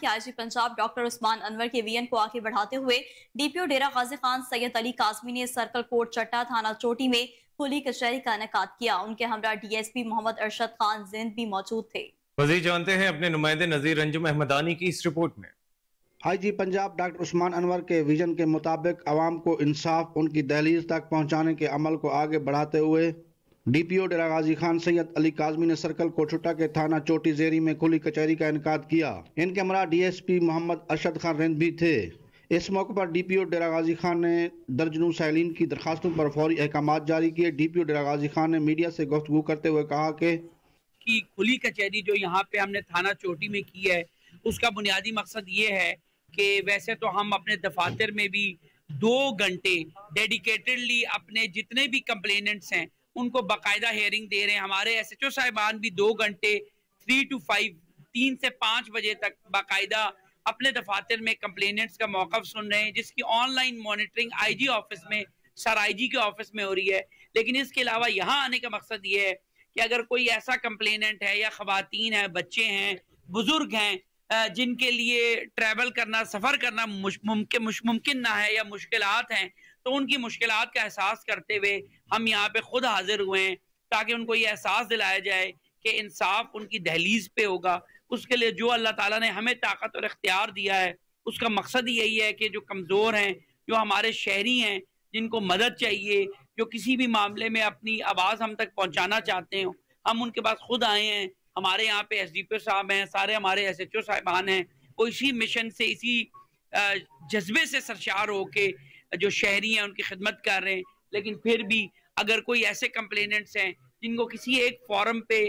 कि IG Punjab doctor Usman Anwar के vision को आगे बढ़ाते हुए डीपीओ डेरा गाजी खान सैयद अली काजमी ने सर्कल कोर्ट चट्टा थाना चोटी में खुली कचहरी का इनका किया उनके हमरा डीएसपी मोहम्मद अरशद खान जिंद भी मौजूद थे वजी जानते हैं अपने नुमाइंदे नजीर रंजुम अहमदानी की इस रिपोर्ट में आईजी पंजाब डॉक्टर उस्मान अनवर के विजन के मुताबिक आवाम को इंसाफ उनकी दहलीज तक पहुँचाने के अमल को आगे बढ़ाते हुए डीपीओ डेरा गाजी खान सैयद अली काजमी ने सर्कल कोठुटा के थाना चोटी जेरी में खुली कचहरी का इनका किया इनके एस डीएसपी मोहम्मद अरशद खान रेंद भी थे इस मौके पर डीपीओ डेरा गाजी खान ने दर्जनों सैलिन की दरखास्तों पर फौरी अहकाम जारी किए डीपीओ डेरा गाजी खान ने मीडिया से गुफ्तु करते हुए कहा कि की खुली कचहरी जो यहाँ पे हमने थाना चोटी में की है उसका बुनियादी मकसद ये है कि वैसे तो हम अपने दफातर में भी दो घंटे डेडिकेटेडली अपने जितने भी कंप्लेनेंट्स हैं उनको बाकायदा हेयरिंग दे रहे हैं हमारे एस एच ओ साहिबान भी दो घंटे थ्री टू फाइव तीन से पाँच बजे तक बाकायदा अपने दफातर में कंप्लेनेंट्स का मौका सुन रहे हैं जिसकी ऑनलाइन मॉनिटरिंग आईजी ऑफिस में सर आईजी के ऑफिस में हो रही है लेकिन इसके अलावा यहाँ आने का मकसद ये है कि अगर कोई ऐसा कंप्लेनेंट है या खातन है बच्चे हैं बुजुर्ग हैं जिनके लिए ट्रैवल करना सफ़र करना मुमकिन मुमकिन ना है या मुश्किल हैं तो उनकी मुश्किल का एहसास करते हुए हम यहाँ पे खुद हाजिर हुए हैं ताकि उनको ये एहसास दिलाया जाए कि इंसाफ उनकी दहलीज पे होगा उसके लिए जो अल्लाह ताला ने हमें ताकत और इख्तियार दिया है उसका मकसद यही है कि जो कमज़ोर हैं जो हमारे शहरी हैं जिनको मदद चाहिए जो किसी भी मामले में अपनी आवाज़ हम तक पहुँचाना चाहते हो हम उनके पास खुद आए हैं हमारे यहाँ पे एस डी पी ओ साहब हैं सारे हमारे एस एच ओ साहिबान हैं वो इसी मिशन से इसी जज्बे से सरशार होके जो शहरी हैं उनकी खिदमत कर रहे हैं लेकिन फिर भी अगर कोई ऐसे कंप्लेनेंट्स हैं जिनको किसी एक फॉरम पे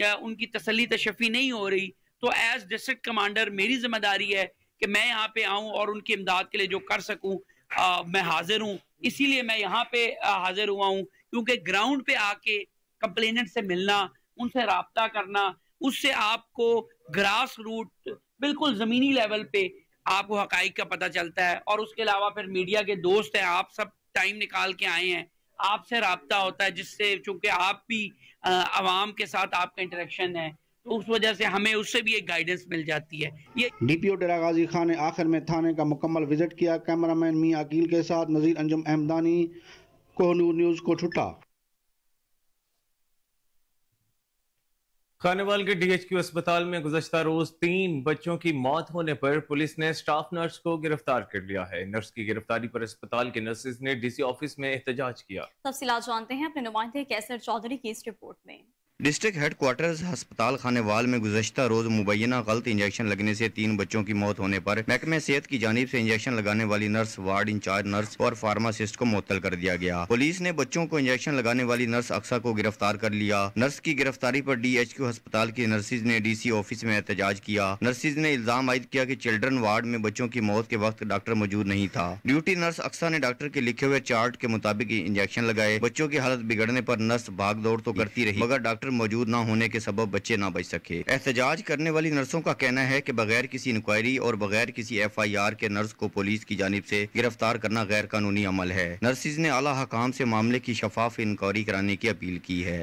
या उनकी तसली तशफी नहीं हो रही तो एज डिस्ट्रिक्ट कमांडर मेरी जिम्मेदारी है कि मैं यहाँ पे आऊँ और उनकी इमदाद के लिए जो कर सकूँ मैं हाजिर हूँ इसीलिए मैं यहाँ पे हाजिर हुआ हूँ क्योंकि ग्राउंड पे आके कंप्लेनेंट से मिलना उनसे रबता करना उससे आपको ग्रास रूट बिल्कुल ज़मीनी लेवल पे आपको हकाइक का पता चलता है और उसके अलावा फिर मीडिया के दोस्त हैं आप सब टाइम निकाल के आए हैं आपसे रबता होता है जिससे चूंकि आप भी आवाम के साथ आपका इंटरेक्शन है तो उस वजह से हमें उससे भी एक गाइडेंस मिल जाती है ये डीपीओ डेरा गाजी खान ने आखिर में थाने का मुकम्मल विजिट किया कैमरामैन मियाँ अकील के साथ नज़ीर अंजुम अहमदानी कोहनूर न्यूज़ को छुटा खानेवाल के डीएचक्यू अस्पताल में गुजशत रोज तीन बच्चों की मौत होने पर पुलिस ने स्टाफ नर्स को गिरफ्तार कर लिया है नर्स की गिरफ्तारी पर अस्पताल के नर्सेज ने डीसी ऑफिस में एहतजाज किया तफसी जानते हैं अपने नुमाइंदे कैसर चौधरी की इस रिपोर्ट में डिस्ट्रिक्ट हेड क्वार्टर्स अस्पताल खानेवाल में गुजशत रोज मुबैना गलत इंजेक्शन लगने से तीन बच्चों की मौत होने पर महकमे सेहत की जानब से इंजेक्शन लगाने वाली नर्स वार्ड इंचार्ज नर्स और फार्मासिस्ट को मुतल कर दिया गया पुलिस ने बच्चों को इंजेक्शन लगाने वाली नर्स अक्सा को गिरफ्तार कर लिया नर्स की गिरफ्तारी आरोप डी एच क्यू अस्पताल की नर्सिस ने डी सी ऑफिस में एहतजाज किया नर्सिस ने इल्जाम आयद किया की चिल्ड्रन वार्ड में बच्चों की मौत के वक्त डॉक्टर मौजूद नहीं था ड्यूटी नर्स अक्सा ने डॉक्टर के लिखे हुए चार्ट के मुताबिक इंजेक्शन लगाए बच्चों की हालत बिगड़ने आरोप नर्स भाग दौड़ तो करती रही मगर डॉक्टर डॉक्टर मौजूद न होने के सबब बच्चे ना बच सके एहतजाज करने वाली नर्सों का कहना है की बगैर किसी इंक्वायरी और बगैर किसी एफ आई आर के नर्स को पुलिस की जानब ऐसी गिरफ्तार करना गैर कानूनी अमल है नर्सिस ने अला हकाम ऐसी मामले की शफाफ इंक्वायरी कराने की अपील की है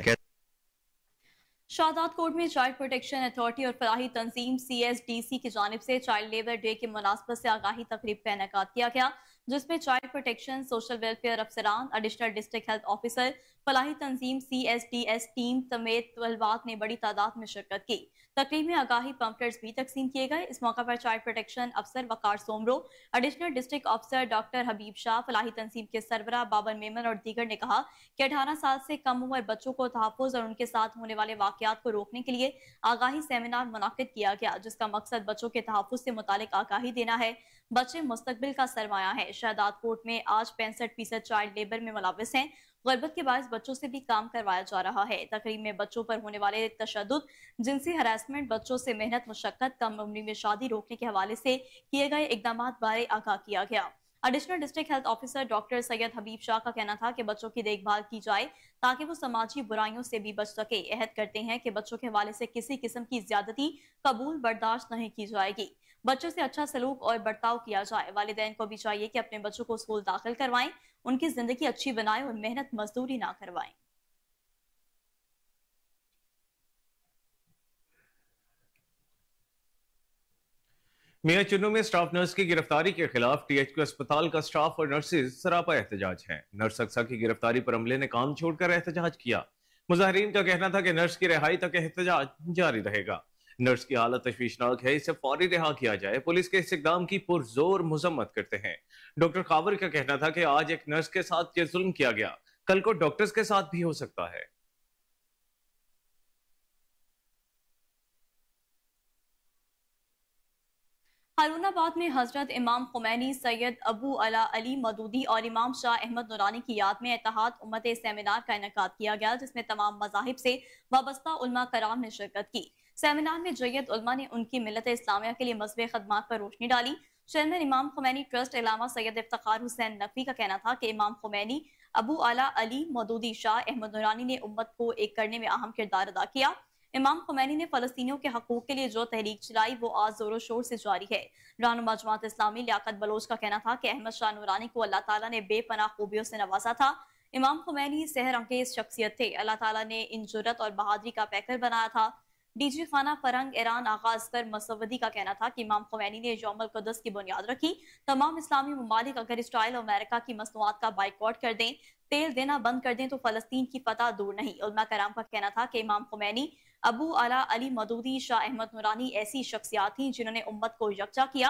शादात कोट में चाइल्ड प्रोटेक्शन अथॉरिटी और फलाही तंजीम सी एस डी सी की जानब से चाइल्ड लेबर डे के मुनासबत से आगाही तकरीब का इनका किया गया जिसमें चाइल्ड प्रोटेक्शन सोशल वेलफेयर अफसरान एडिशनल डिस्ट्रिक्ट हेल्थ ऑफिसर फलाही तंजीम C S D S team समेत तलबात ने बड़ी तादाद में शिरकत की तकरीब में आगाही पंपलेट्स भी तकसीम किए गए इस मौका पर चाइल्ड प्रोटेक्शन अफसर वकार सोमरो एडिशनल डिस्ट्रिक्ट अफसर डॉक्टर हबीब शाह फलाही तंजीम के सरबरा बाबर मेमन और दीगर ने कहा कि अठारह साल से कम उम्र बच्चों को तहफ़ और उनके साथ होने वाले वाकत को रोकने के लिए आगाही सेमिनार मुनद किया गया जिसका मकसद बच्चों के तहफ़ से मुतल आगाही देना है बच्चे मुस्तबिल का सरमाया है शहदाद कोर्ट में आज पैंसठ फीसद चाइल्ड लेबर में मुलविस हैं गुर्बत के बायस बच्चों से भी काम करवाया जा रहा है तकरीब में बच्चों पर होने वाले तशद जिनसी हरासमेंट बच्चों से मेहनत मशक्कत कम उम्र में शादी रोकने के हवाले से किए गए इकदाम बारे आगाह किया गया additional district health officer doctor Syed Habib Shah का कहना था कि बच्चों की देखभाल की जाए ताकि वो समाजी बुराइयों से भी बच सके अहद करते हैं कि बच्चों के हवाले से किसी किस्म की ज्यादती कबूल बर्दाश्त नहीं की जाएगी बच्चों से अच्छा सलूक और बर्ताव किया जाए वालदेन को भी चाहिए कि अपने बच्चों को स्कूल दाखिल करवाएं उनकी जिंदगी अच्छी बनाएं और मेहनत मजदूरी ना करवाएं मियाँ चुनू में स्टाफ नर्स की गिरफ्तारी के खिलाफ टीएचक्यू अस्पताल का स्टाफ और नर्सेज सरापा एहतजाज है नर्स अक्सा की गिरफ्तारी पर अमले ने काम छोड़कर एहतजाज किया मुजाहरीन का कहना था कि नर्स की रिहाई तक एहतजाज जारी रहेगा नर्स की हालत तशवीशनाक है इसे फौरी रिहा किया जाए पुलिस के इकदाम की पुरजोर मजम्मत करते हैं डॉक्टर काबर का कहना था कि आज एक नर्स के साथ ये जुल्म किया गया कल को डॉक्टर्स के साथ भी हो सकता है हारूनाबाद में हजरत इमाम खुमैनी सैयद अबू अला अली मदूदी और इमाम शाह अहमद नुरानी की याद में एतहाद उम्मत सेमिनार का इनका किया गया जिसमें तमाम मजाहिब से वाबस्ता उलमा कराम ने शिरकत की सेमिनार में जैद उलमा ने उनकी मिलत इस्लामिया के लिए मजब खदमात पर रोशनी डाली chairman Imam Khomeini trust Allama Syed Iftar Hussain Naqvi का कहना था कि इमाम खुमैनी अबू अला अली मदूदी शाह अहमद नुरानी ने उम्मत को एक करने में अहम किरदार अदा किया इमाम खुमैनी ने फलस्तियों के हकूक के लिए जो तहरीक चलाई वो आज जोरों शोर से जारी है रानुमा जमात इस्लामी लियात बलोच का कहना था कि अहमद शाह नूरानी को अल्लाह तला ने बेपना खूबियों से नवाजा था इमाम खुमैनी सहर अंगेज शख्सियत थे अल्लाह तला ने इन जुरत और बहादरी का पैकर बनाया था डीजी खाना फरंग ईरान आगाज कर मसवदी का कहना था कि इमाम खुमैनी ने जोमल कदस की बुनियाद रखी तमाम इस्लामी ममालिक अगर इसराइल और अमेरिका की मसनूआत का बाइकआउट कर दें तेल देना बंद कर दें तो फलस्तीन की फतह दूर नहीं उलमा कराम का कहना था कि इमाम खुमैनी अबू अला अली मदूदी शाह अहमद नुरानी ऐसी शख्सियात थी जिन्होंने उम्मत को यकजा किया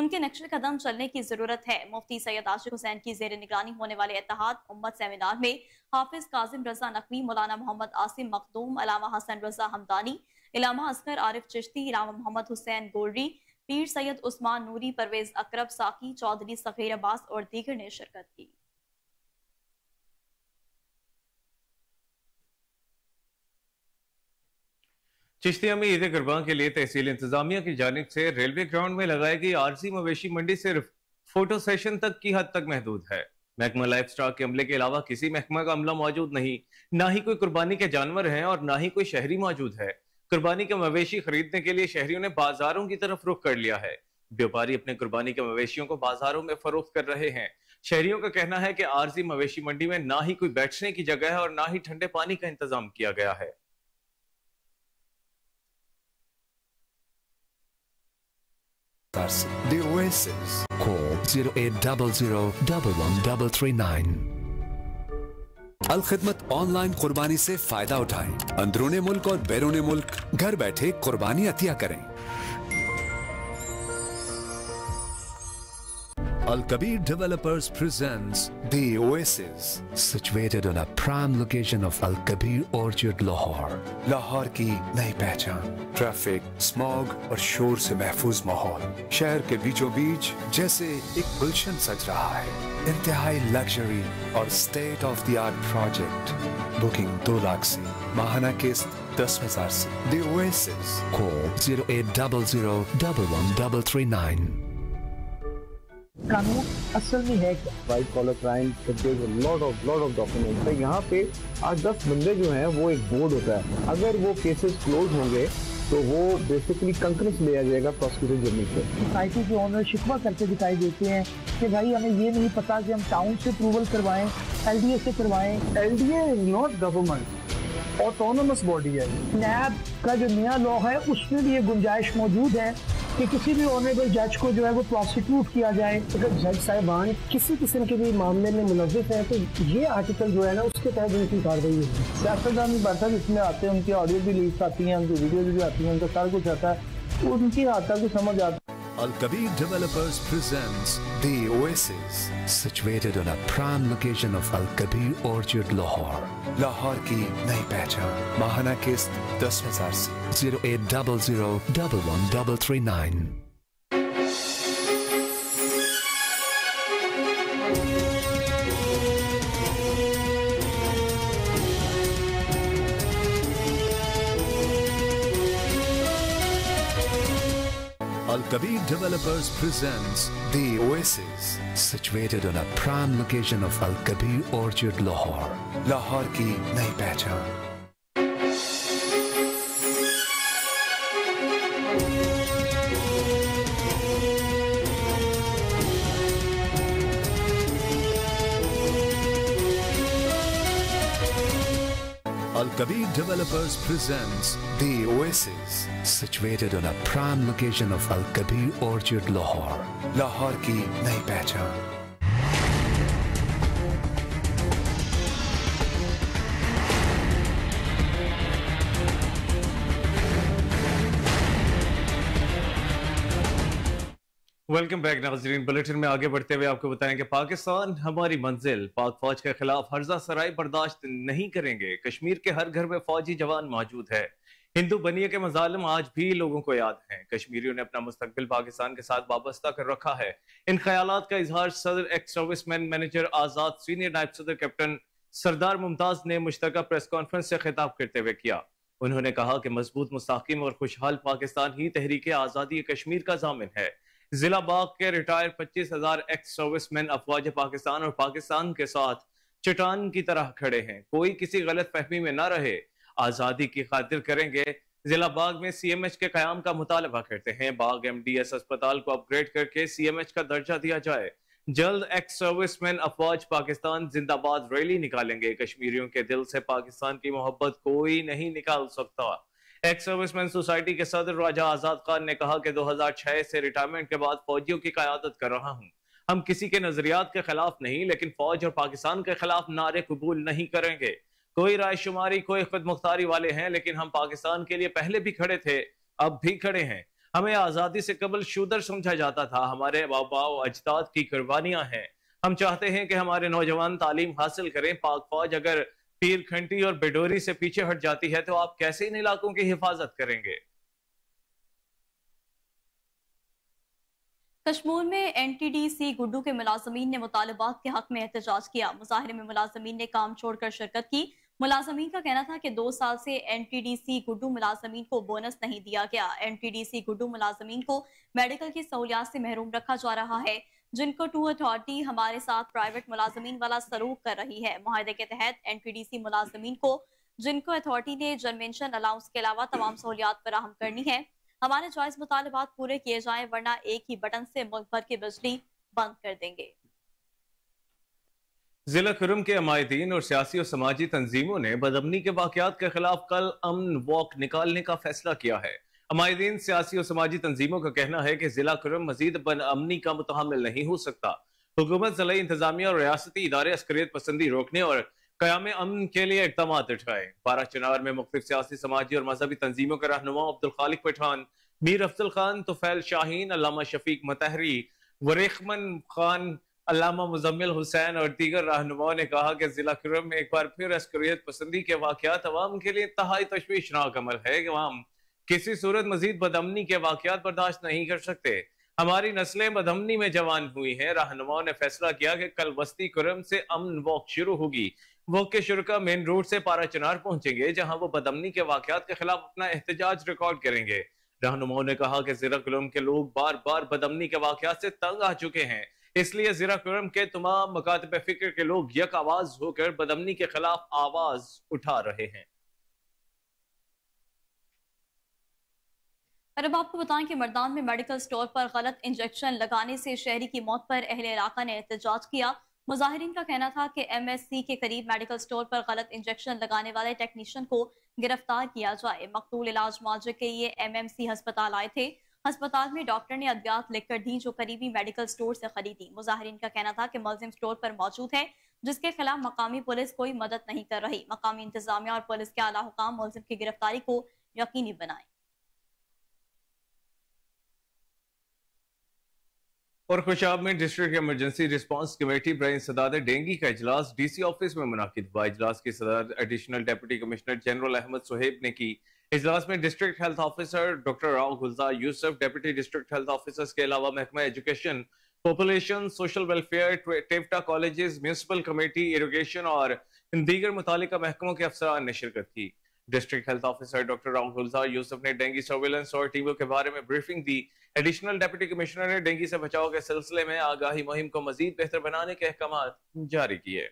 उनके नक्शे कदम चलने की जरूरत है मुफ्ती सैयद आशिक हुसैन की जेर निगरानी होने वाले एतहाद उम्मत सेमिनार में हाफिज काजिम रजा नकवी मौलाना मोहम्मद आसिम मखदूम अलामा हसन रजा हमदानी इलामा असगर आरिफ चिश्ती इलामा मोहम्मद हुसैन गोलरी पीर सैयद उस्मान नूरी परवेज अकरब साकी चौधरी सफेर अब्बास और दीगर ने शिरकत की चिश्तिया में ईद कुर्बान के लिए तहसील इंतजामिया की जानब से रेलवे ग्राउंड में लगाई गई आरसी मवेशी मंडी सिर्फ फोटो सेशन तक की हद तक महदूद है महकमा लाइफ स्टॉक के अमले के अलावा किसी महकमा का अमला मौजूद नहीं ना ही कोई कुर्बानी के जानवर हैं और ना ही कोई शहरी मौजूद है कुर्बानी के मवेशी खरीदने के लिए शहरियों ने बाजारों की तरफ रुख कर लिया है व्यापारी अपने कुर्बानी के मवेशियों को बाजारों में फरोख्त कर रहे हैं शहरियों का कहना है कि आरजी मवेशी मंडी में ना ही कोई बैठने की जगह है और ना ही ठंडे पानी का इंतजाम किया गया है The Oasis. Call 080011139. Al Alkhidmat online कुर्बानी से फायदा उठाएं। अंदरूनी मुल्क और बैरूनी मुल्क घर बैठे कुर्बानी अतिया करें Al-Kabir Developers presents The Oasis Situated on a prime location of Al-Kabir Orchard, Lahore Lahore ki nai pehchan Traffic, smog or shor se mehfooz mahol Shair ke bicho beach jaise ek gulshan saj hai Intihai luxury or state of the art project Booking 2 lakh se Mahana kist 10,000 se The Oasis Call 0800 11339 कानून असल में है क्या white collar crime lot of lot of document है यहाँ पे आज दस बंदे जो हैं वो एक बोर्ड होता है अगर वो केसेस क्लोज होंगे तो वो बेसिकली कंकरेंस लिया जाएगा प्रोसिक्यूटर जर्नी से सोसाइटी के ऑनर शिकवा करके दिखाई देते हैं कि भाई हमें ये नहीं पता कि हम टाउन से अप्रूवल करवाएं एल से करवाएं L D is not government autonomous body है नैब का जो नया लॉ है उसमें भी ये गुंजाइश मौजूद है कि किसी भी ऑनरेबल जज को जो है वो प्रोसिक्यूट किया जाए अगर जज साहिबान किसी किस्म के भी मामले में मुलविस हैं तो ये आर्टिकल जो है ना उसके तहत उनकी कार्रवाई होगी सियासतदान है इसमें आते हैं उनकी ऑडियो भी लीज आती हैं उनकी वीडियो भी आती है उनका सारा कुछ आता है उनकी आता को समझ आता Al Kabir Developers presents The Oasis, situated on a prime location of Al Kabir Orchard, Lahore. Lahore ki नई पहचान माहाना किस्त दस हजार Al Kabir Developers presents The Oasis, situated on a prime location of Al Kabir Orchard, Lahore. Lahore ki nahi pehchan. Kabir Developers presents The Oasis, situated on a prime location of Al Kabir Orchard, Lahore. Lahore ki nahi pehchan. Welcome back नाजरीन bulletin में आगे बढ़ते हुए आपको बताएं कि पाकिस्तान हमारी मंजिल पाक फौज के खिलाफ हर्जा सराय बर्दाश्त नहीं करेंगे कश्मीर के हर घर में फौजी जवान मौजूद है हिंदू बनिए के मजालम आज भी लोगों को याद हैं कश्मीरियों ने अपना मुस्तबिल पाकिस्तान के साथ वाबस्ता कर रखा है इन ख्याल का इजहार सदर ex service man manager Azad सीनियर नायब सदर कैप्टन सरदार मुमताज ने मुश्तक प्रेस कॉन्फ्रेंस से खिताब करते हुए किया उन्होंने कहा कि मजबूत मुस्किम और खुशहाल पाकिस्तान ही तहरीक आज़ादी कश्मीर का जामिन है जिला बाग के रिटायर पच्चीस हजार एक्स सर्विसमैन अफवाज पाकिस्तान और पाकिस्तान के साथ चटान की तरह खड़े हैं कोई किसी गलत फहमी में ना रहे आजादी की खातिर करेंगे जिला बाग में सीएमएच के क्याम का मुतालबा करते हैं बाग एमडीएस अस्पताल को अपग्रेड करके सीएमएच का दर्जा दिया जाए जल्द एक्स सर्विसमैन अफवाज पाकिस्तान जिंदाबाद रैली निकालेंगे कश्मीरियों के दिल से पाकिस्तान की मोहब्बत कोई नहीं निकाल सकता एक्स सर्विसमैन सोसाइटी के सदर राजा आजाद खान ने कहा कि 2006 से रिटायरमेंट के बाद फौजियों की क्यादत कर रहा हूं हम किसी के नजरियात के खिलाफ नहीं लेकिन फौज और पाकिस्तान के खिलाफ नारे कबूल नहीं करेंगे कोई राय शुमारी कोई खुद मुख्तारी वाले हैं लेकिन हम पाकिस्तान के लिए पहले भी खड़े थे अब भी खड़े हैं हमें आजादी से कबल शुदर समझा जाता था हमारे बाबाओ अजताद की कुर्बानियां हैं हम चाहते हैं कि हमारे नौजवान तालीम हासिल करें पाक फौज अगर तीर खंटी और बेडोरी से पीछे हट जाती है तो आप कैसे इन इलाकों की हिफाजत करेंगे कश्मीर में N T D C Guddu के मुलाजमीन ने मुतालबात के हक में एहतजाज किया मुजाहरे में मुलाजमीन ने काम छोड़कर शिरकत की मुलाजमीन का कहना था कि दो साल से N T D C Guddu मुलाजमीन को बोनस नहीं दिया गया N T D C Guddu मुलाजमीन को मेडिकल की सहूलियात से महरूम रखा जा रहा है जिनको टू अथॉरिटी हमारे साथ प्राइवेट मुलाजमीन वाला सलूक कर रही है माहे के तहत एन पी डी सी मुलाजमीन को जिनको अथॉरिटी ने जनमेंशन अलाउंस के अलावा तमाम सहूलियात फराहम करनी है हमारे चॉइस मुतालबात पूरे किए जाएं वरना एक ही बटन से मुल्क भर की बिजली बंद कर देंगे जिला खुरम के अमायदीन और सियासी और समाजी तंजीमों ने बदमनी के वाकत के खिलाफ कल अमन वॉक निकालने का फैसला किया है हमायदीन सियासी और समाजी तंजीमों का कहना है कि जिला करम मजीद बन अमनी का मुतमिल नहीं हो सकता हुकूमत जिला इंतजामिया और रियासती इदारे अस्करियत पसंदी रोकने और क्याम अमन के लिए इकदाम उठाए बारह चिनार में मुख्त सियासी समाजी और मजहबी तंजीमों के रहनुमा अब्दुल खालिक पठान मीर अफजल खान तुफैल शाहीन अलामा शफीक मतहरी वरेखमन खान अलामा मुजम्मिल हुसैन और दीगर रहनुमाओं ने कहा कि जिला करम में एक बार फिर अस्करियत पसंदी के वाकत आवाम के लिए इंतहाई तशवीशनाक अमल है कि किसी सूरत मजीद बदमनी के वाकत बर्दाश्त नहीं कर सकते हमारी नस्लें बदमनी में जवान हुई हैं रहनुमाओं ने फैसला किया कि कल वस्ती कुरम से अमन वॉक शुरू होगी वॉक के का मेन रोड से पारा चिनार पहुंचेंगे जहां वो बदमनी के वाकत के खिलाफ अपना एहतजाज रिकॉर्ड करेंगे रहनुमाओं ने कहा कि जिला कुलम के लोग बार बार बदमनी के वाकत से तंग आ चुके हैं इसलिए जिला कुलम के तमाम मकातब फिक्र के लोग यक आवाज होकर बदमनी के खिलाफ आवाज उठा रहे हैं और अब आपको बताएं कि मर्दान में मेडिकल स्टोर पर गलत इंजेक्शन लगाने से शहरी की मौत पर अहले इलाका ने एहतजाज किया मुजाहरीन का कहना था कि एम एस सी के करीब मेडिकल स्टोर पर गलत इंजेक्शन लगाने वाले टेक्नीशियन को गिरफ्तार किया जाए मकतूल इलाज मुआवजे के लिए एम एम सी अस्पताल आए थे अस्पताल में डॉक्टर ने अद्वियात लिखकर दी जो करीबी मेडिकल स्टोर से खरीदी मुजाहरीन का कहना था कि मुलिम स्टोर पर मौजूद है जिसके खिलाफ मकामी पुलिस कोई मदद नहीं कर रही मकामी इंतजामिया और पुलिस के आला हुकाम मुलिम की गिरफ्तारी को यकीनी बनाएं और खुशाब में डिस्ट्रिक्ट इमरजेंसी रिस्पांस कमेटी ब्राइन सदात डेंगी का इजलास डीसी ऑफिस में मुनद हुआ इजलास की सदारत additional deputy commissioner general Ahmad Suhaib ने की इजलास में district health officer doctor Rao Gulzar Yusuf deputy district health officers के अलावा महकमा education population social welfare TEVTA colleges municipal committee irrigation और दीगर मुतल महकमों के अफसरान ने शिरकत की district health officer doctor Rahul Yusuf ने डेंगू सर्विलेंस और टीमों के बारे में ब्रीफिंग दी एडिशनल डेप्यूटी कमिश्नर ने डेंगू से बचाव के सिलसिले में आगाही मुहिम को मजीद बेहतर बनाने के अहकाम जारी किए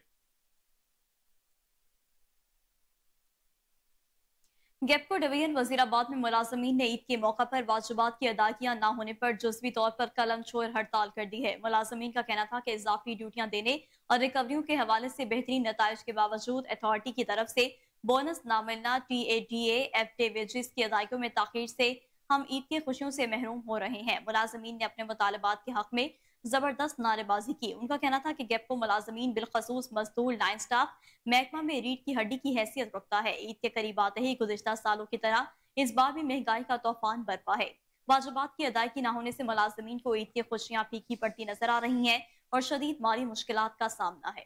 गैपको डिवीजन वजीराबाद में मुलाजमीन ने ईद के मौका पर वाजबात की अदायगियां ना होने पर जजवी तौर पर कलम छोर हड़ताल कर दी है मुलाजमीन का कहना था कि इजाफी ड्यूटियां देने और रिकवरियों के हवाले से बेहतरीन नतज के बावजूद अथॉरिटी की तरफ से बोनस न मिलना T A D F day wages की अदायों में तखिर से हम ईद की खुशियों से महरूम हो रहे हैं मुलाजमीन ने अपने मुतालबात के हक में जबरदस्त नारेबाजी की उनका कहना था कि गैप को मुलाजमीन बिलखसूस मजदूर लाइन स्टाफ महकमा में रीढ़ की हड्डी की हैसियत रखता है ईद के करीब आते ही गुजशत सालों की तरह इस बार भी महंगाई का तूफान बरपा है वाजबात की अदायगी ना होने से मुलाजमीन को ईद की खुशियां फीकी पड़ती नजर आ रही हैं और शदीद माली मुश्किल का सामना है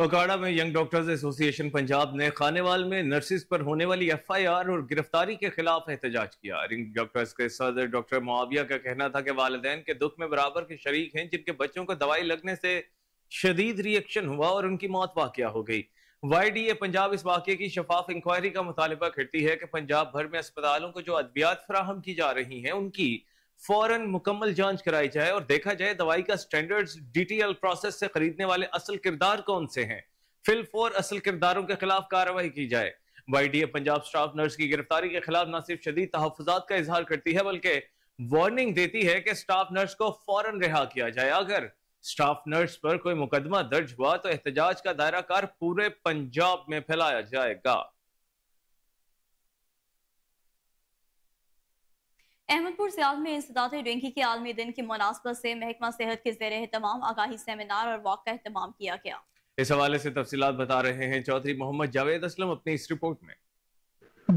ओकाड़ा में यंग डॉक्टर्स एसोसिएशन पंजाब ने खानेवाल में नर्सिस पर होने वाली एफआईआर और गिरफ्तारी के खिलाफ एहतजाज किया यंग डॉक्टर्स के सदर डॉक्टर मुआविया का कहना था कि वालदेन के दुख में बराबर के शरीक हैं जिनके बच्चों को दवाई लगने से शदीद रिएक्शन हुआ और उनकी मौत वाक्य हो गई वाई डी ए पंजाब इस वाक्य की शफाफ इंक्वायरी का मुतालबा करती है कि पंजाब भर में अस्पतालों को जो अद्वियात फ्राहम की जा रही हैं उनकी फौरन मुकम्मल जांच कराई जाए और देखा जाए दवाई का स्टैंडर्ड्स डीटीएल प्रोसेस से खरीदने वाले असल किरदार कौन से हैं फिल फोर असल किरदारों के खिलाफ कार्रवाई की जाए वाईडीए पंजाब स्टाफ नर्स की गिरफ्तारी के खिलाफ न सिर्फ शदीद तहफात का इजहार करती है बल्कि वार्निंग देती है कि स्टाफ नर्स को फौरन रिहा किया जाए अगर स्टाफ नर्स पर कोई मुकदमा दर्ज हुआ तो एहतजाज का दायरा कार पूरे पंजाब में फैलाया जाएगा अहमदपुर सियाल में इंसदात डेंगू के आलमी दिन की मुनासबत से महकमा सेहत के जेर तमाम आगाही सेमिनार और वॉक का अहतमाम किया गया इस हवाले से तफसीत बता रहे हैं चौधरी मोहम्मद जावेद असलम अपनी इस रिपोर्ट में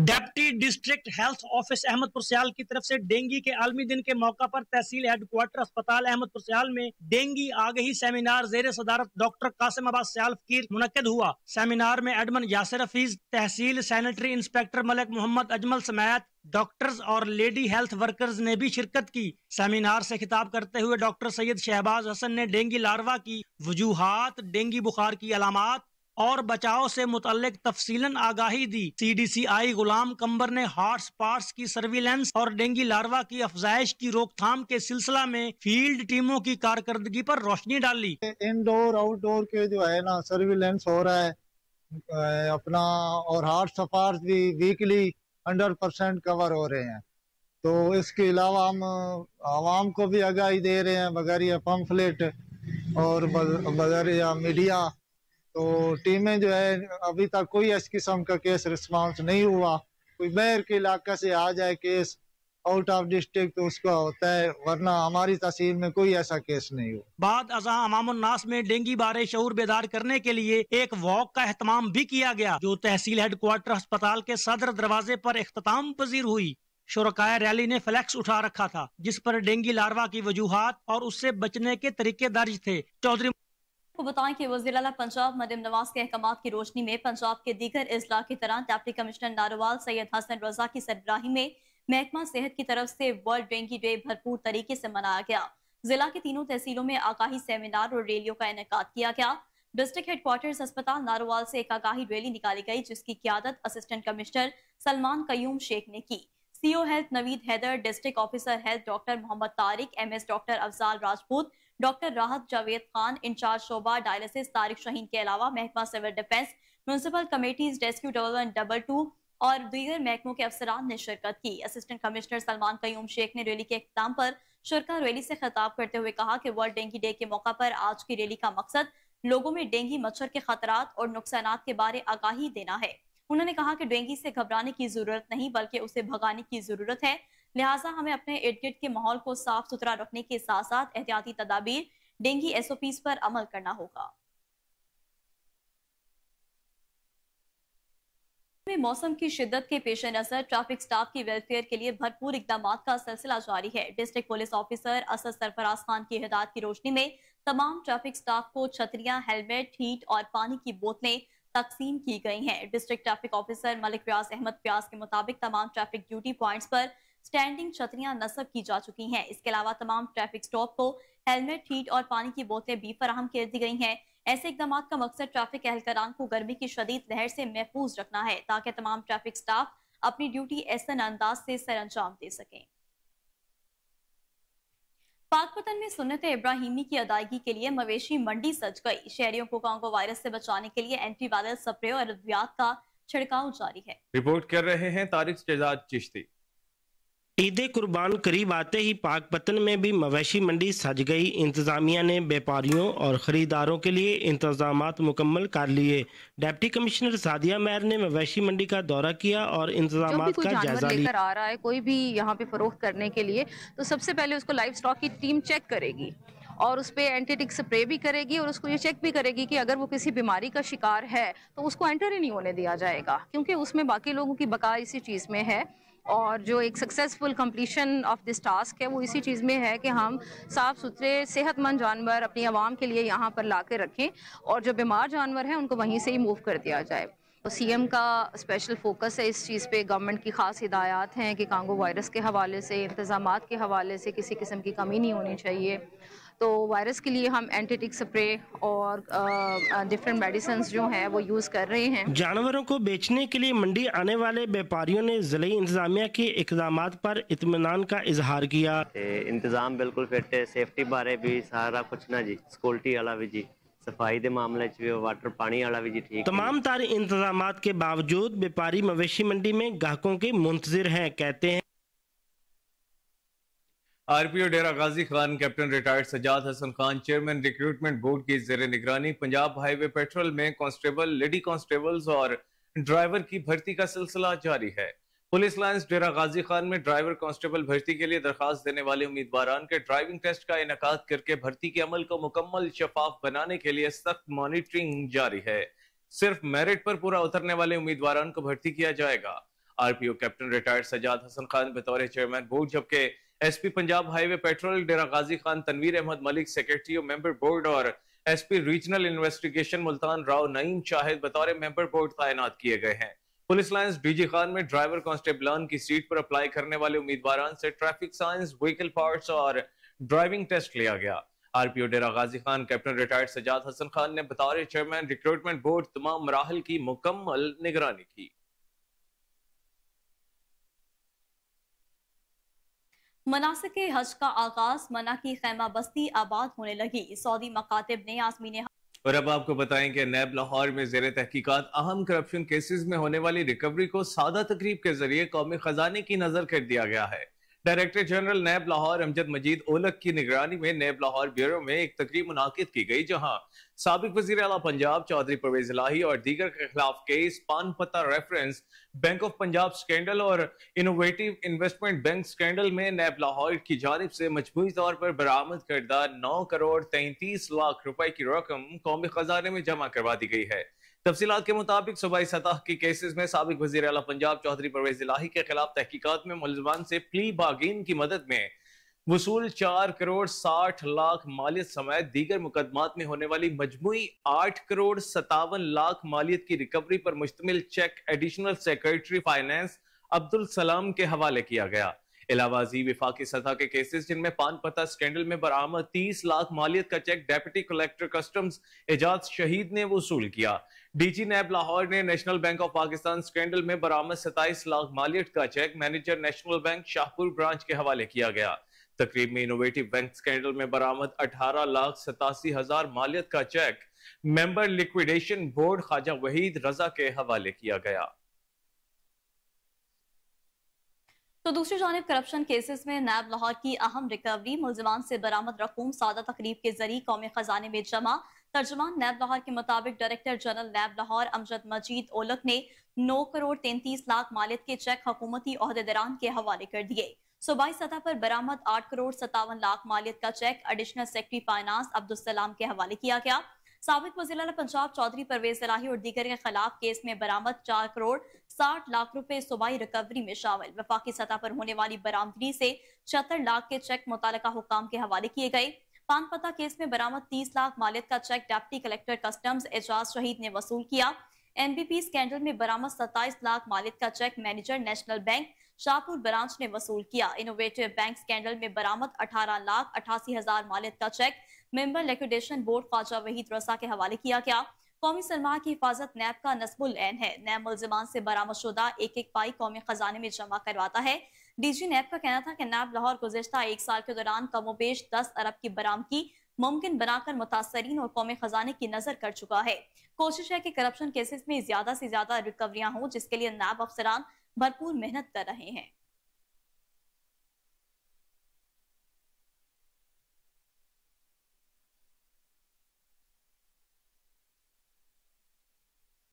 deputy district health office Ahmadpur Sial की तरफ से डेंगू के आलमी दिन के मौका पर तहसील हेडक्वार्टर अस्पताल अहमदपुर सियाल में डेंगी आगही सेमिनार जेर सदारत डॉक्टर कासिम आबाद सियाल फकीर मुनद हुआ सेमिनार में admin Yasir Hafeez tehsil sanitary inspector Malik Mohammad Ajmal समेत डॉक्टर्स और लेडी हेल्थ वर्कर्स ने भी शिरकत की सेमिनार से खिताब करते हुए डॉक्टर सैयद शहबाज हसन ने डेंगी लार्वा की वजूहत डेंगी बुखार की अलामत और बचाव से मुतल तफसीलन आगाही दी सी डी सी आई गुलाम कम्बर ने हॉट स्पॉट की सर्विलेंस और डेंगी लार्वा की अफजाइश की रोकथाम के सिलसिला में फील्ड टीमों की कारकर्दगी पर रोशनी डाली इनडोर आउटडोर के जो है ना सर्विलेंस हो रहा है अपना और हॉट स्पॉट्स भी वीकली हंड्रेड परसेंट कवर हो रहे हैं तो इसके अलावा हम आवाम को भी आगाही दे रहे हैं या पम्फलेट और बगैर या मीडिया तो टीमें जो है अभी तक कोई इस किस्म का केस रिस्पांस नहीं हुआ कोई बहर के इलाका से आ जाए केस आउट ऑफ डिस्ट्रिक्ट तो उसका होता है वरना हमारी तहसील में कोई ऐसा केस नहीं हो बाद अजा अमामनास में डेंगी बारे शहर बेदार करने के लिए एक वॉक का अहतमाम भी किया गया जो तहसील हेडक्वार्टर अस्पताल के सदर दरवाजे पर अख्ताम पजीर हुई शुरकाया रैली ने फ्लैक्स उठा रखा था जिस पर डेंगी लार्वा की वजूहत और उससे बचने के तरीके दर्ज थे चौधरी को बताएं कि वजी अला पंजाब मदम नवाज के अहकाम की रोशनी में पंजाब के दीगर अजला की तरह डेप्टी कमिश्नर नारोवाल सैयद हसन रजा की सरबराही में महकमा सेहत की तरफ से वर्ल्ड डेंगी डे भरपूर तरीके से मनाया गया जिला की तीनों तहसीलों में आगाही सेमिनार और रैलियों का इनका किया गया डिस्ट्रिक्ट हेडक्वार्टर अस्पताल नारोवाल से एक आगाही रैली निकाली गई जिसकी क्यादत असिस्टेंट कमिश्नर सलमान कयूम शेख ने की CO health Naveed Haider district officer health doctor Mohammad Tariq S doctor Afzal Rajput doctor Rahat Javed Khan incharge शोभा डायलिसिस तारिक शहीन के अलावा महकमा civil defence municipal committees rescue one double two और दीगर महकमों के अफसरान ने शिरकत की असिस्टेंट कमिश्नर सलमान कयूम शेख ने रैली के अख्ताम पर शुरा रैली से खिताब करते हुए कहा कि वर्ल्ड डेंगी डे के मौका पर आज की रैली का मकसद लोगों में डेंगी मच्छर के खतरा और नुकसान के बारे आगाही देना है उन्होंने कहा कि डेंगी से घबराने की जरूरत नहीं बल्कि उसे भगाने की जरूरत है लिहाजा हमें अपने इर्द गिर्द के माहौल को साफ सुथरा रखने के साथ साथ एहतियाती तदाबीर डेंगी एसओपीज पर अमल करना होगा में मौसम की शिद्दत के पेश नजर ट्रैफिक स्टाफ की वेलफेयर के लिए भरपूर इकदाम का सिलसिला जारी है district police officer Asad Sarfraz Khan की हिदायत की रोशनी में तमाम ट्रैफिक स्टाफ को छतरियां हेलमेट हीट और पानी की बोतलें तकसीम की गई हैं डिस्ट्रिक्ट ट्रैफिक ऑफिसर मलिक प्याज अहमद प्याज के मुताबिक तमाम ट्रैफिक ड्यूटी पॉइंट्स पर स्टैंडिंग छतरियां नस्ब की जा चुकी हैं इसके अलावा तमाम ट्रैफिक स्टॉप को हेलमेट हीट और पानी की बोतलें भी फराहम कर दी गई हैं ऐसे इकदाम का मकसद ट्रैफिक एहलकरान को गर्मी की शदीद लहर से महफूज रखना है ताकि तमाम ट्रैफिक स्टाफ अपनी ड्यूटी ऐसा अंदाज से सर अंजाम दे सकें पाकपतन में सुनत इब्राहिमी की अदायगी के लिए मवेशी मंडी सज गई शहरियों को कांगो वायरस से बचाने के लिए एंटीवायरल स्प्रे और अद्वियात का छिड़काव जारी है रिपोर्ट कर रहे हैं तारिक चिश्ती ईद कुर्बान करीब आते ही पाक पतन में भी मवेशी मंडी सज गई इंतजामिया ने व्यापारियों और खरीदारों के लिए इंतजाम मुकम्मल कर लिए डिप्टी कमिश्नर सादिया मैर ने मवेशी मंडी का दौरा किया और इंतजाम का जायजा लेकर आ रहा है कोई भी यहाँ पे फरोख्त करने के लिए तो सबसे पहले उसको लाइफ स्टॉक की टीम चेक करेगी और उस पर एंटीटिक स्प्रे भी करेगी और उसको ये चेक भी करेगी कि अगर वो किसी बीमारी का शिकार है तो उसको एंटर ही नहीं होने दिया जाएगा क्योंकि उसमें बाकी लोगों की बका इसी चीज़ में है और जो एक successful completion of this task है वो इसी चीज़ में है कि हम साफ़ सुथरे सेहतमंद जानवर अपनी आवाम के लिए यहाँ पर ला कर रखें और जो बीमार जानवर हैं उनको वहीं से ही मूव कर दिया जाए तो सीएम का स्पेशल फोकस है इस चीज़ पे गवर्नमेंट की खास हिदायत हैं कि कांगो वायरस के हवाले से इंतजाम के हवाले से किसी किस्म की कमी नहीं होनी चाहिए तो वायरस के लिए हम एंटीटिक स्प्रे और डिफरेंट मेडिसिन जो हैं वो यूज़ कर रहे हैं जानवरों को बेचने के लिए मंडी आने वाले व्यापारियों ने जिले इंतजामिया के इकदाम पर इतमान का इजहार किया इंतजाम बिल्कुल फिट है सेफ्टी बारे भी सारा कुछ ना जी सिक्योरिटी वाला भी जी सफाई के मामले भी वाटर पानी वाला भी जी ठीक तमाम तारी इंतजाम के बावजूद व्यापारी मवेशी मंडी में ग्राहकों के मुंतजर हैं कहते हैं RPO Dera Ghazi Khan captain retired Sajjad Hasan Khan chairman recruitment board की जेर निगरानी पंजाब हाईवे पेट्रोल में कांस्टेबल लेडी कांस्टेबल्स और ड्राइवर की भर्ती का सिलसिला जारी है पुलिस लाइंस डेरा गाजी खान में ड्राइवर कांस्टेबल भर्ती के लिए दरखास्त देने वाले उम्मीदवार के ड्राइविंग टेस्ट का इनका करके भर्ती के अमल को मुकम्मल शफाफ बनाने के लिए सख्त मॉनिटरिंग जारी है सिर्फ मेरिट पर पूरा उतरने वाले उम्मीदवार को भर्ती किया जाएगा RPO captain retired Sajjad Hasan Khan बतौर चेयरमैन बोर्ड जबकि SP Punjab highway patrol Dera Ghazi Khan Tanveer Ahmed Malik secretary और मेंबर बोर्ड और SP regional investigation Multan Rao Naeem Shahid बतौर मेंबर बोर्ड तैनात किए गए हैं पुलिस लाइन्स डीजी खान में ड्राइवर कांस्टेबलान की सीट पर अप्लाई करने वाले उम्मीदवार से ट्रैफिक साइंस व्हीकल पार्ट और ड्राइविंग टेस्ट लिया गया RPO Dera Ghazi Khan captain retired Sajjad Hasan Khan ने बतौर चेयरमैन रिक्रूटमेंट बोर्ड तमाम मराहल की मुकम्मल निगरानी की मनासिक हज का आगाज मना की खैमा बस्ती आबाद होने लगी सऊदी मकातब ने आसमीन और अब आपको बताएं कि नैब लाहौर में जेर तहकीकत अहम करप्शन केसेस में होने वाली रिकवरी को सादा तकरीब के जरिए कौमी खजाने की नजर कर दिया गया है director general NAB Lahore Amjad Majeed Aulakh की निगरानी में नैब लाहौर ब्यूरो में एक तकरीब मुनद की गई जहां सबक वजी अला पंजाब चौधरी परवेज लाही और दीगर के खिलाफ केस पान पत्ता reference bank of Punjab scandal और इनोवेटिव इन्वेस्टमेंट बैंक स्कैंडल में नैब लाहौर की जानब से मजमू तौर पर बरामद करदा नौ करोड़ तैंतीस लाख रुपए की रकम कौमी खजाने में जमा करवा दी गई है तफसीत के मुताबिक सूबाई सतह के केसेस में सबक वजी अला पंजाब चौधरी परवेज इलाही के खिलाफ तहकीकत में मुलजमान से प्ली बागिन की मदद में वसूल चार करोड़ साठ लाख मालियत समेत दीगर मुकदमात में होने वाली मजमू आठ करोड़ सतावन लाख मालियत की रिकवरी पर मुश्तमिल cheque additional secretary finance Abdul Salam के हवाले किया गया इलावाजी विफाकी सतह के केसेस जिनमें पान पता स्कैंडल में बरामद तीस लाख मालियत का cheque deputy collector customs Ejaz Shahid ने वसूल किया डीजी नैब लाहौर ने National Bank of Pakistan scandal में बरामद सताईस लाख मालियत का cheque manager National Bank Shahpur branch के हवाले किया गया तकरीब में इनोवेटिव बैंक स्कैंडल में बरामद अठारह लाख सतासी हजार मालियत का cheque member liquidation board Khawaja Waheed Raza के हवाले किया गया तो दूसरी जानब करप्शन केसेस में नैब लाहौर की अहम रिकवरी मुलजमान से बरामद रकूम सादा तकरीब के जरिए कौमी खजाने में जमा तर्जमान नैब लाहौर के मुताबिक director general NAB Lahore Amjad Majeed Aulakh ने 9 करोड़ 33 लाख मालियत के चेक हकूमती अहदेदारान के हवाले कर दिए सूबाई सतह पर बरामद 8 करोड़ सतावन लाख मालियत का cheque additional secretary finance Abdulsalam के हवाले किया गया सबक वजीर पंजाब चौधरी परवेज सलाही और दीगर के खिलाफ केस में बरामद चार करोड़ साठ लाख रुपए सूबाई रिकवरी में शामिल वफाकी सतह पर होने वाली बरामदगी से छहत्तर लाख के चेक मुतल हुकाम के हवाले किए गए पानपता केस में बरामद 30 लाख मालियत का cheque deputy collector customs Ejaz Shahid ने वसूल किया एनबीपी स्कैंडल में बरामद 27 लाख मालियत का cheque manager National Bank Shahpur branch ने वसूल किया इनोवेटिव बैंक स्कैंडल में बरामद 18 लाख अठासी हजार मालियत का cheque member liquidation board Khawaja Waheed Raza के हवाले किया गया कौमी सरमा की हिफाजत नैब का नस्बुल ऐन है नैब मुलजमान से बरामद शुदा एक एक पाई कौमी खजाने में जमा करवाता है डीजी नैब का कहना था कि नैब लाहौर गुजशत एक साल के दौरान कमोबेश दस अरब की बरामदगी मुमकिन बनाकर मुतासरीन और कौमी खजाने की नजर कर चुका है कोशिश है कि करप्शन केसेस में ज्यादा से ज्यादा रिकवरियां हों जिसके लिए नैब अफसरान भरपूर मेहनत कर रहे हैं